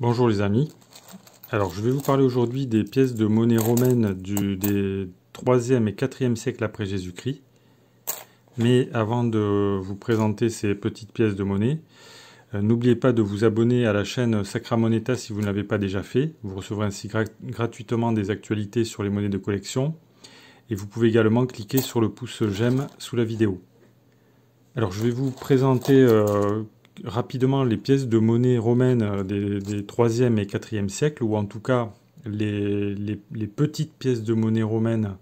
Bonjour les amis. Alors je vais vous parler aujourd'hui des pièces de monnaie romaine du, des 3e et 4e siècle après Jésus-Christ. Mais avant de vous présenter ces petites pièces de monnaie, euh, n'oubliez pas de vous abonner à la chaîne Sacra Moneta si vous ne l'avez pas déjà fait. Vous recevrez ainsi gratuitement des actualités sur les monnaies de collection. Et vous pouvez également cliquer sur le pouce j'aime sous la vidéo. Alors je vais vous présenter euh, rapidement les pièces de monnaie romaine euh, des, des 3e et 4e siècles, ou en tout cas les, petites pièces de monnaie romaine,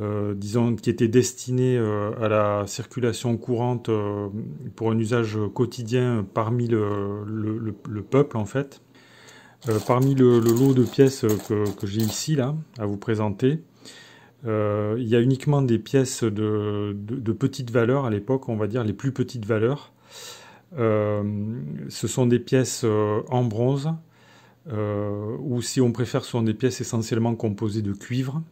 euh, disons, qui étaient destinées euh, à la circulation courante pour un usage quotidien parmi le, peuple, en fait. parmi le, lot de pièces que, j'ai ici, là, à vous présenter, il y a uniquement des pièces de, de petite valeur à l'époque, on va dire les plus petites valeurs. Euh, ce sont des pièces euh, en bronze, euh, ou si on préfère, ce sont des pièces essentiellement composées de cuivre,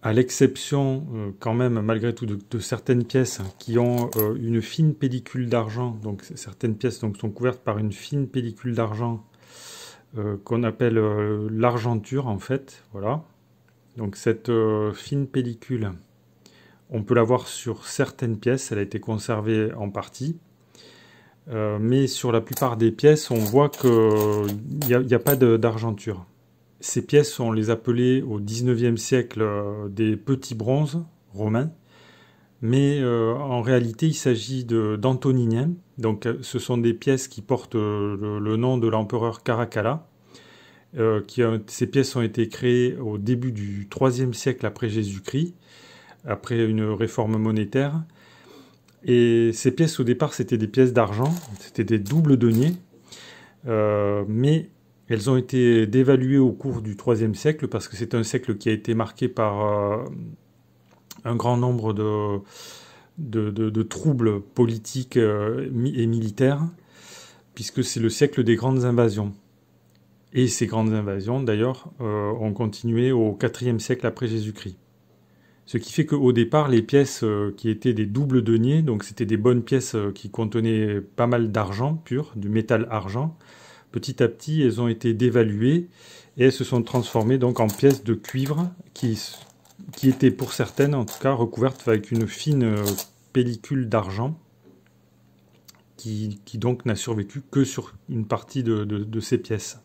à l'exception quand même malgré tout de, certaines pièces qui ont une fine pellicule d'argent. Donc certaines pièces sont couvertes par une fine pellicule d'argent qu'on appelle l'argenture en fait. Voilà. Donc cette fine pellicule, on peut la voir sur certaines pièces, elle a été conservée en partie. Euh, mais sur la plupart des pièces, on voit qu'il n'y a, pas d'argenture. Ces pièces, on les appelait au 19e siècle euh, des petits bronzes romains, mais euh, en réalité, il s'agit d'antoniniens. Donc, ce sont des pièces qui portent le, nom de l'empereur Caracalla. ces pièces ont été créées au début du 3e siècle après Jésus-Christ, après une réforme monétaire. Et ces pièces, au départ, c'était des pièces d'argent, c'était des doubles deniers, euh, mais elles ont été dévaluées au cours du IIIe siècle parce que c'est un siècle qui a été marqué par euh, un grand nombre de, troubles politiques euh, et militaires, puisque c'est le siècle des grandes invasions. Et ces grandes invasions, d'ailleurs, ont continué au IVe siècle après Jésus-Christ. Ce qui fait qu'au départ, les pièces euh, qui étaient des doubles deniers, donc c'était des bonnes pièces euh, qui contenaient pas mal d'argent pur, du métal argent, petit à petit, elles ont été dévaluées et elles se sont transformées donc en pièces de cuivre qui, qui étaient pour certaines, en tout cas, recouvertes avec une fine euh, pellicule d'argent qui, donc n'a survécu que sur une partie de ces pièces.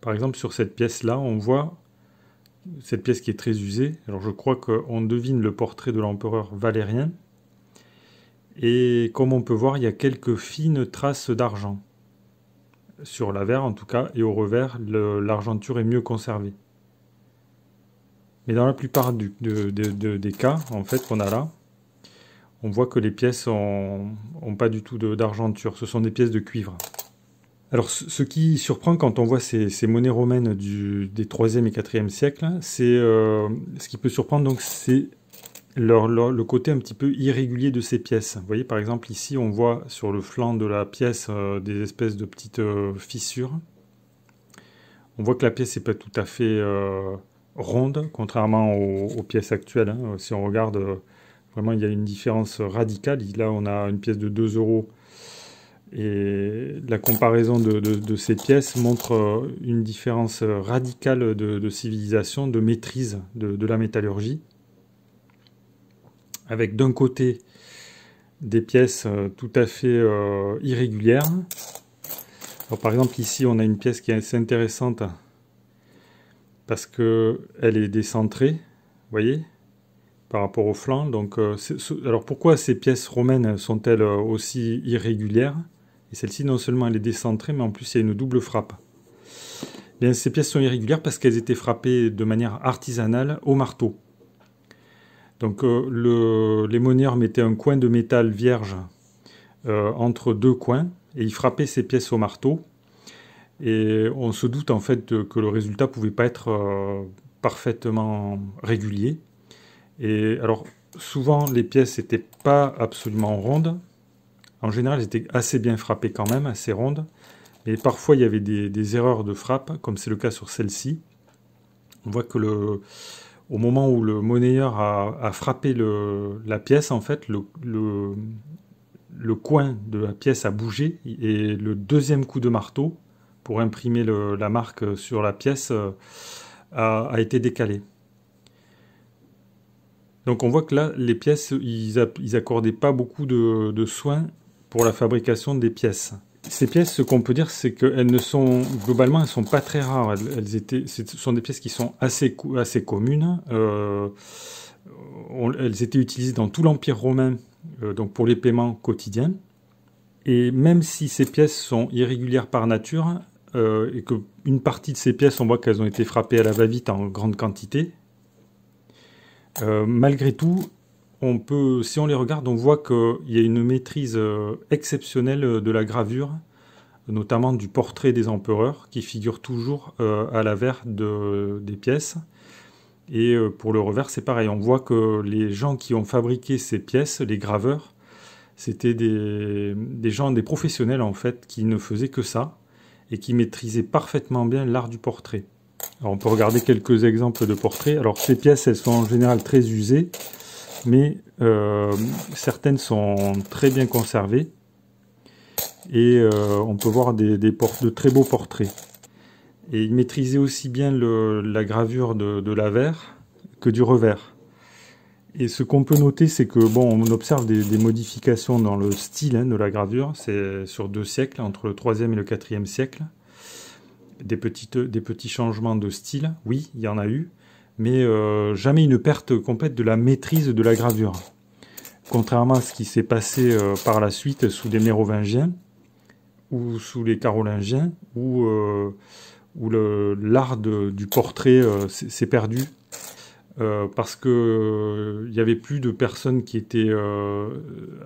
Par exemple, sur cette pièce-là, on voit cette pièce qui est très usée. Alors je crois qu'on devine le portrait de l'empereur Valérien. Et comme on peut voir, il y a quelques fines traces d'argent. Sur l'avers en tout cas, et au revers, l'argenture est mieux conservée. Mais dans la plupart des cas, en fait, qu'on a là, on voit que les pièces n'ont pas du tout d'argenture. Ce sont des pièces de cuivre. Alors, ce qui surprend quand on voit ces, monnaies romaines du, des 3e et 4e siècle, hein, c'est euh, ce qui peut surprendre, donc, c'est le côté un petit peu irrégulier de ces pièces. Vous voyez, par exemple, ici, on voit sur le flanc de la pièce euh, des espèces de petites euh, fissures. On voit que la pièce n'est pas tout à fait ronde, contrairement aux, pièces actuelles. Hein. Si on regarde, vraiment, il y a une différence radicale. Là, on a une pièce de 2 euros et la comparaison de, ces pièces montre euh, une différence euh, radicale de, civilisation, de maîtrise de, la métallurgie, avec d'un côté des pièces euh, tout à fait irrégulières. par exemple, ici, on a une pièce qui est assez intéressante parce qu'elle est décentrée, vous voyez, par rapport au flanc. alors pourquoi ces pièces romaines sont-elles aussi irrégulières et celle-ci, non seulement elle est décentrée, mais en plus il y a une double frappe. Bien, ces pièces sont irrégulières parce qu'elles étaient frappées de manière artisanale au marteau. Donc euh, les monnaies mettaient un coin de métal vierge euh, entre deux coins et ils frappaient ces pièces au marteau. Et on se doute en fait que le résultat pouvait pas être euh, parfaitement régulier. Et alors souvent les pièces n'étaient pas absolument rondes, en général, c'était assez bien frappé quand même, assez ronde. Mais parfois, il y avait des, erreurs de frappe, comme c'est le cas sur celle-ci. On voit que le, au moment où le monnayeur a, frappé le, la pièce, en fait, le, le, coin de la pièce a bougé et le deuxième coup de marteau pour imprimer la marque sur la pièce a, été décalé. Donc on voit que là, les pièces, ils, accordaient pas beaucoup de, de soins pour la fabrication des pièces. Ces pièces, ce qu'on peut dire, c'est qu'elles ne sont globalement, elles sont pas très rares. Elles, étaient, ce sont des pièces qui sont assez assez communes. Euh, elles étaient utilisées dans tout l'Empire romain, euh, donc pour les paiements quotidiens. Et même si ces pièces sont irrégulières par nature euh, et que une partie de ces pièces, on voit qu'elles ont été frappées à la va-vite en grande quantité, malgré tout, si on les regarde, on voit qu'il y a une maîtrise euh, exceptionnelle euh, de la gravure, notamment du portrait des empereurs, qui figure toujours euh, à l'avers des pièces. Et pour le revers, c'est pareil. On voit que les gens qui ont fabriqué ces pièces, les graveurs, c'était des, gens, des professionnels en fait, qui ne faisaient que ça et qui maîtrisaient parfaitement bien l'art du portrait. on peut regarder quelques exemples de portraits. Alors ces pièces, elles sont en général très usées mais euh, certaines sont très bien conservées et euh, on peut voir des, de très beaux portraits. Et il maîtrisait aussi bien le, la gravure de, de l'avers que du revers. Et ce qu'on peut noter, c'est que bon, on observe des, modifications dans le style hein, de la gravure. C'est sur deux siècles, entre le 3e et le 4e siècle. Des, petites, des petits changements de style, oui, il y en a eu mais euh, jamais une perte complète de la maîtrise de la gravure. Contrairement à ce qui s'est passé euh, par la suite sous les Mérovingiens ou sous les Carolingiens, où, euh, l'art du portrait s'est perdu. parce qu'il il n'y avait plus de personnes qui étaient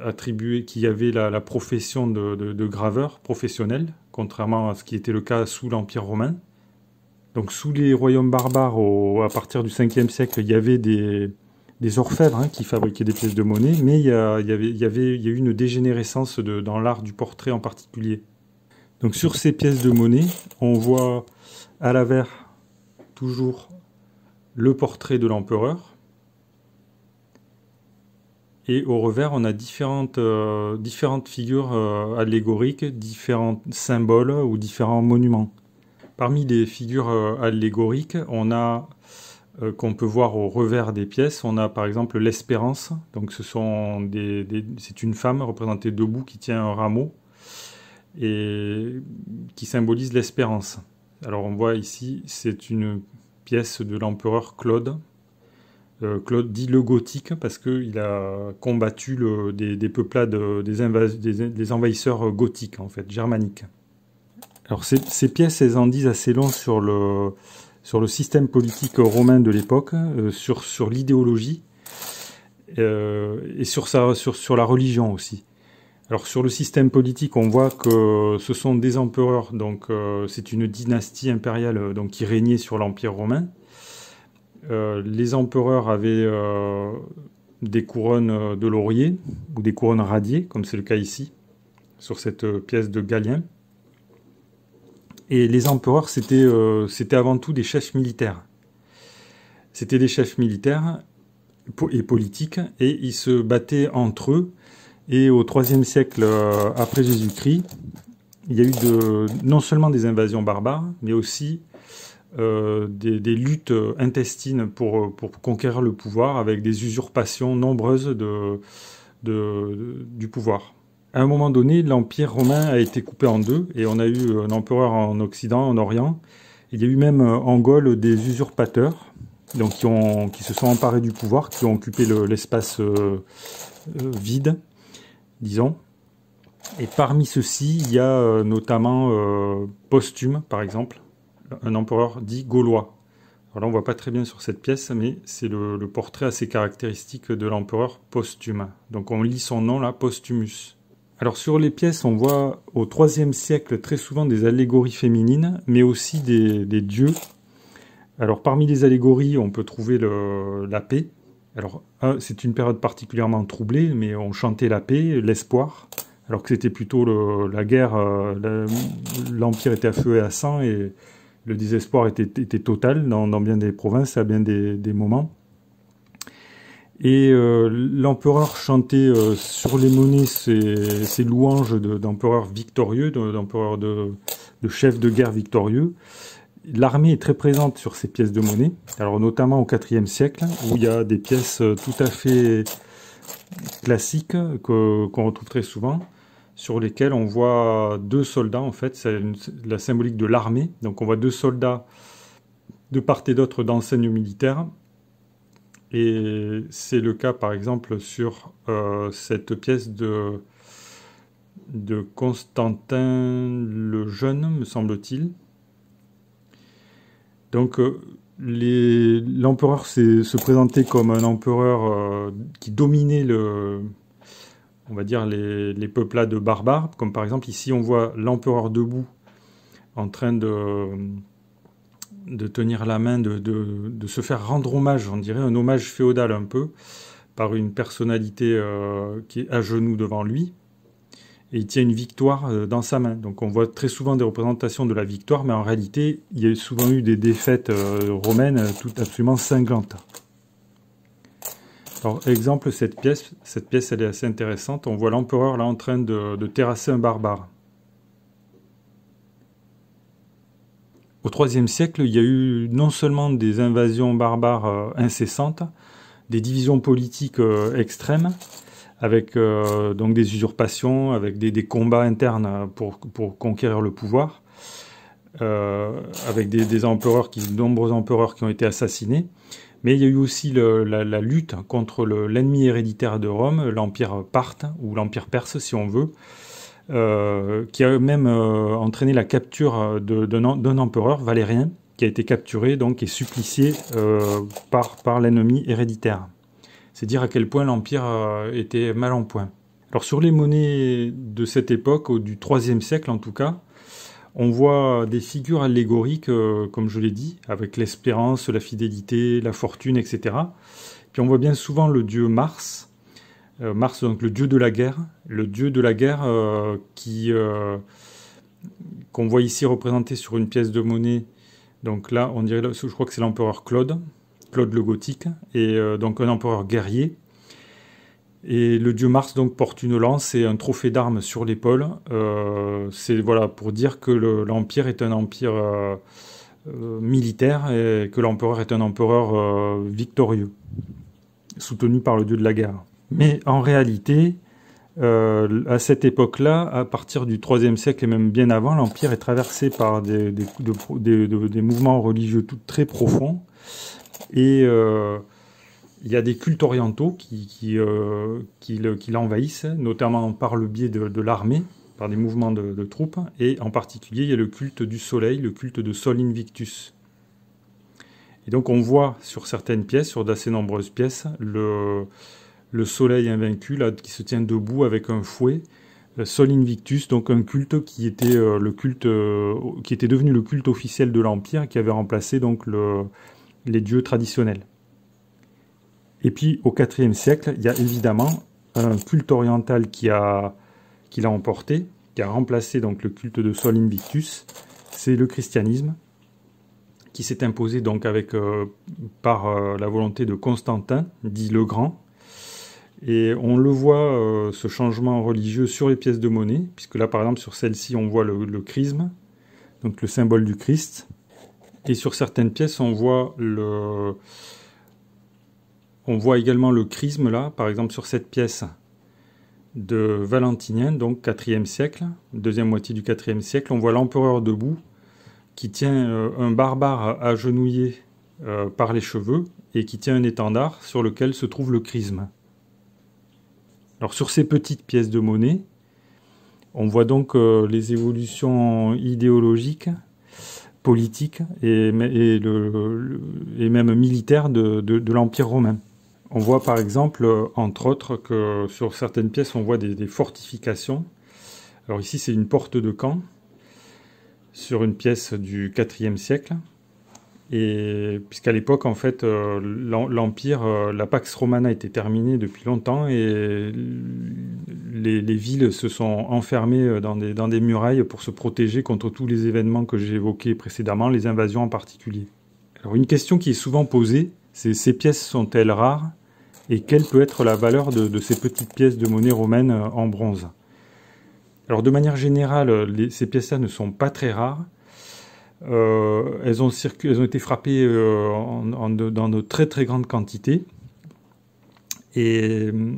attribuées, qui avaient la, profession de graveur professionnel, contrairement à ce qui était le cas sous l'Empire romain. Donc sous les royaumes barbares, à partir du 5e siècle, il y avait des, orfèvres hein, qui fabriquaient des pièces de monnaie, mais il y, a, avait, eu une dégénérescence dans l'art du portrait en particulier. Donc sur ces pièces de monnaie, on voit à l'avers toujours le portrait de l'empereur. Et au revers, on a différentes, euh, figures euh, allégoriques, différents symboles ou différents monuments. Parmi les figures euh, allégoriques, on a euh, qu'on peut voir au revers des pièces, on a par exemple l'espérance. Donc, ce sont des, c'est une femme représentée debout qui tient un rameau et qui symbolise l'espérance. Alors, on voit ici, c'est une pièce de l'empereur Claude. Euh, Claude dit le gothique parce qu'il a combattu des, peuplades, des envahisseurs gothiques en fait, germaniques. Alors ces, pièces, elles en disent assez long sur le, sur le système politique romain de l'époque, euh, sur, sur l'idéologie euh, et sur, sa, sur, la religion aussi. Alors sur le système politique, on voit que ce sont des empereurs, donc euh, c'est une dynastie impériale donc, qui régnait sur l'Empire romain. les empereurs avaient des couronnes de laurier ou des couronnes radiées, comme c'est le cas ici, sur cette pièce de Galien et les empereurs, euh, c'était avant tout des chefs militaires. C'était des chefs militaires et politiques, et ils se battaient entre eux. Et au IIIe siècle euh, après Jésus-Christ, il y a eu non seulement des invasions barbares, mais aussi euh, des, luttes intestines pour, conquérir le pouvoir, avec des usurpations nombreuses de, du pouvoir à un moment donné, l'Empire romain a été coupé en deux et on a eu euh, un empereur en Occident, en Orient. Il y a eu même euh, en Gaule des usurpateurs donc, qui, se sont emparés du pouvoir, qui ont occupé l'espace euh, vide, disons. Et parmi ceux-ci, il y a notamment Posthume, par exemple, un empereur dit gaulois. Alors là, on voit pas très bien sur cette pièce, mais c'est le, portrait assez caractéristique de l'empereur Posthume. Donc on lit son nom là, Postumus. Alors sur les pièces, on voit au IIIe siècle très souvent des allégories féminines, mais aussi des, dieux. Alors parmi les allégories, on peut trouver la paix. Alors c'est une période particulièrement troublée, mais on chantait la paix, l'espoir, alors que c'était plutôt la guerre, euh, l'empire était à feu et à sang, et le désespoir était, total dans, bien des provinces à bien des moments. Et euh, l'empereur chantait euh, sur les monnaies ses, louanges d'empereur victorieux, d'empereur de, chef de guerre victorieux. L'armée est très présente sur ces pièces de monnaie, alors notamment au IVe siècle, où il y a des pièces euh, tout à fait classiques qu'on retrouve très souvent, sur lesquelles on voit deux soldats, en fait, c'est la symbolique de l'armée, donc on voit deux soldats de part et d'autre d'enseignes militaires, et c'est le cas par exemple sur euh, cette pièce de, de Constantin le Jeune, me semble-t-il. Donc euh, l'empereur se présentait comme un empereur euh, qui dominait le, on va dire les, les, peuplades barbares, comme par exemple ici on voit l'empereur debout en train de de tenir la main, de, se faire rendre hommage, on dirait, un hommage féodal un peu, par une personnalité euh, qui est à genoux devant lui. Et il tient une victoire euh, dans sa main. Donc on voit très souvent des représentations de la victoire, mais en réalité, il y a souvent eu des défaites euh, romaines tout absolument cinglantes. Alors, exemple, cette pièce, cette pièce, elle est assez intéressante. On voit l'empereur là en train de terrasser un barbare. Au IIIe siècle, il y a eu non seulement des invasions barbares euh, incessantes, des divisions politiques euh, extrêmes, avec euh, donc des usurpations, avec des, combats internes pour, conquérir le pouvoir, avec des, empereurs, qui, de nombreux empereurs qui ont été assassinés. Mais il y a eu aussi la, lutte contre l'ennemi héréditaire de Rome, l'empire parthe ou l'empire perse si on veut, euh, qui a même euh, entraîné la capture euh, d'un empereur valérien qui a été capturé donc et supplicié par, par l'ennemi héréditaire. C'est dire à quel point l'empire était mal en point. Alors sur les monnaies de cette époque, ou du IIIe siècle en tout cas, on voit des figures allégoriques, comme je l'ai dit, avec l'espérance, la fidélité, la fortune, etc. Puis on voit bien souvent le dieu Mars, euh, Mars, donc le dieu de la guerre, le dieu de la guerre euh, qui euh, qu'on voit ici représenté sur une pièce de monnaie. Donc là, on dirait, je crois que c'est l'empereur Claude, Claude le Gothique, et donc un empereur guerrier. Et le dieu Mars donc porte une lance et un trophée d'armes sur l'épaule. c'est voilà pour dire que l'empire est un empire militaire et que l'empereur est un empereur victorieux, soutenu par le dieu de la guerre. Mais en réalité, euh, à cette époque-là, à partir du IIIe siècle et même bien avant, l'Empire est traversé par des, mouvements religieux tout, très profonds. Et euh, il y a des cultes orientaux qui, euh, l'envahissent, notamment par le biais de, l'armée, par des mouvements de, de, troupes. Et en particulier, il y a le culte du soleil, le culte de Sol Invictus. Et donc on voit sur certaines pièces, sur d'assez nombreuses pièces, le le soleil invaincu, là, qui se tient debout avec un fouet. Sol Invictus, donc un culte qui était euh, le culte euh, qui était devenu le culte officiel de l'empire, qui avait remplacé donc les dieux traditionnels. Et puis au IVe siècle, il y a évidemment un culte oriental qui l'a emporté, qui a remplacé donc le culte de Sol Invictus, c'est le christianisme qui s'est imposé donc avec euh, par la volonté de Constantin, dit le Grand, et on le voit, euh, ce changement religieux, sur les pièces de monnaie, puisque là, par exemple, sur celle-ci, on voit le, chrisme, donc le symbole du Christ. Et sur certaines pièces, on voit, le... on voit également le chrisme, là, par exemple, sur cette pièce de Valentinien, donc 4e siècle, deuxième moitié du 4e siècle, on voit l'empereur debout qui tient euh, un barbare agenouillé euh, par les cheveux et qui tient un étendard sur lequel se trouve le chrisme. Alors sur ces petites pièces de monnaie, on voit donc euh, les évolutions idéologiques, politiques et, même militaires de, l'Empire romain. On voit par exemple, euh, entre autres, que sur certaines pièces, on voit des, des fortifications. Alors ici, c'est une porte de camp sur une pièce du IVe siècle puisqu'à l'époque, en fait, euh, l'empire, euh, la Pax Romana était terminée depuis longtemps et les, villes se sont enfermées euh, dans des, murailles pour se protéger contre tous les événements que j'ai évoqués précédemment, les invasions en particulier. Alors une question qui est souvent posée, c'est ces pièces sont-elles rares et quelle peut être la valeur de, ces petites pièces de monnaie romaine en bronze Alors de manière générale, ces pièces-là ne sont pas très rares euh, elles, ont ont été frappées euh, en, dans de très très grandes quantités. Et euh,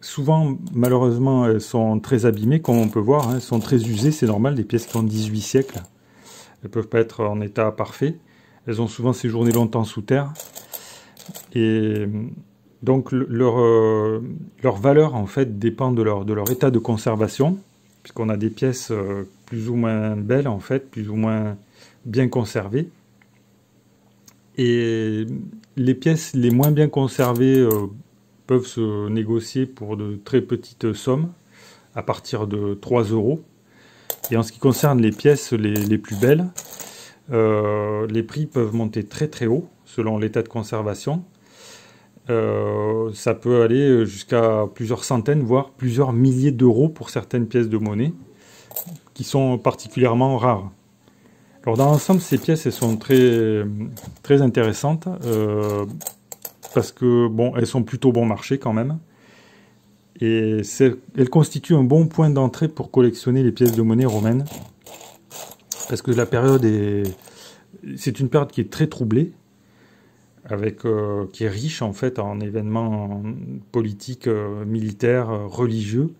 souvent, malheureusement, elles sont très abîmées, comme on peut voir. Hein. elles sont très usées, c'est normal, des pièces qui ont 18 siècles. Elles ne peuvent pas être en état parfait. Elles ont souvent séjourné longtemps sous terre. Et donc leur, leur valeur en fait dépend de leur, de leur état de conservation, puisqu'on a des pièces ou moins belle en fait, plus ou moins bien conservées. Et les pièces les moins bien conservées euh, peuvent se négocier pour de très petites sommes, à partir de 3 euros. Et en ce qui concerne les pièces les, plus belles, euh, les prix peuvent monter très très haut selon l'état de conservation. Euh, ça peut aller jusqu'à plusieurs centaines, voire plusieurs milliers d'euros pour certaines pièces de monnaie qui sont particulièrement rares. Alors dans l'ensemble, ces pièces, sont très, très intéressantes euh, parce que bon, elles sont plutôt bon marché quand même. Et elles constituent un bon point d'entrée pour collectionner les pièces de monnaie romaines, Parce que la période est... C'est une période qui est très troublée, avec, euh, qui est riche en fait en événements politiques, euh, militaires, religieux.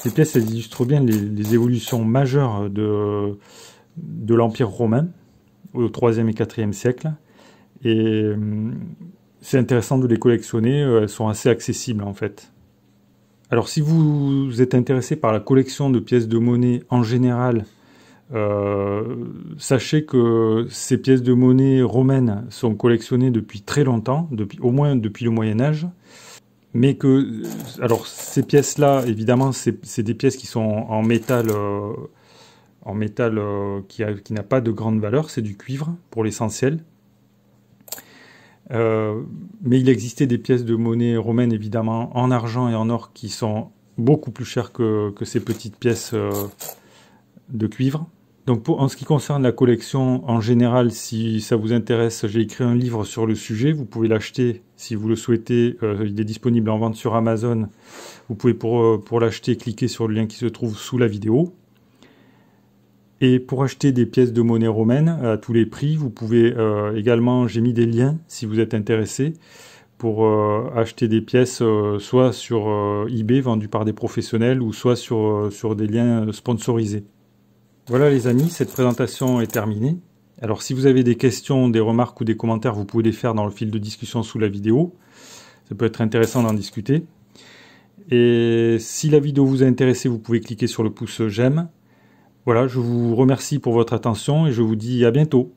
Ces pièces illustrent bien les, évolutions majeures de, l'Empire romain au 3 et 4e siècle. Et hum, c'est intéressant de les collectionner, euh, elles sont assez accessibles en fait. Alors si vous êtes intéressé par la collection de pièces de monnaie en général, euh, sachez que ces pièces de monnaie romaines sont collectionnées depuis très longtemps, au moins depuis le Moyen Âge mais que alors ces pièces là évidemment c'est des pièces qui sont en, métal en métal euh, euh, qui, n'a pas de grande valeur c'est du cuivre pour l'essentiel euh, mais il existait des pièces de monnaie romaine évidemment en argent et en or qui sont beaucoup plus chères que ces petites pièces de cuivre donc en ce qui concerne la collection en général, si ça vous intéresse, j'ai écrit un livre sur le sujet. Vous pouvez l'acheter si vous le souhaitez. Euh, il est disponible en vente sur Amazon. Vous pouvez pour, euh, pour l'acheter cliquer sur le lien qui se trouve sous la vidéo. Et pour acheter des pièces de monnaie romaine à tous les prix, vous pouvez euh, également, j'ai mis des liens si vous êtes intéressé pour acheter des pièces soit sur eBay vendues par des professionnels ou soit sur, sur des liens sponsorisés. Voilà les amis, cette présentation est terminée. Alors si vous avez des questions, des remarques ou des commentaires, vous pouvez les faire dans le fil de discussion sous la vidéo. Ça peut être intéressant d'en discuter. Et si la vidéo vous a intéressé, vous pouvez cliquer sur le pouce j'aime. Voilà, je vous remercie pour votre attention et je vous dis à bientôt.